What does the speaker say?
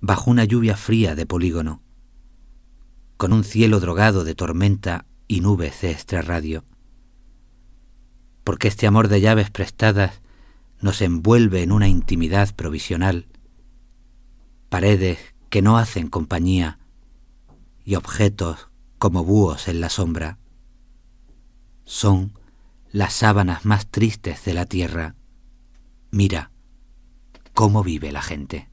bajo una lluvia fría de polígono, con un cielo drogado de tormenta y nubes de extrarradio. Porque este amor de llaves prestadas nos envuelve en una intimidad provisional, paredes que no hacen compañía y objetos como búhos en la sombra. Son las sábanas más tristes de la tierra. Mira cómo vive la gente.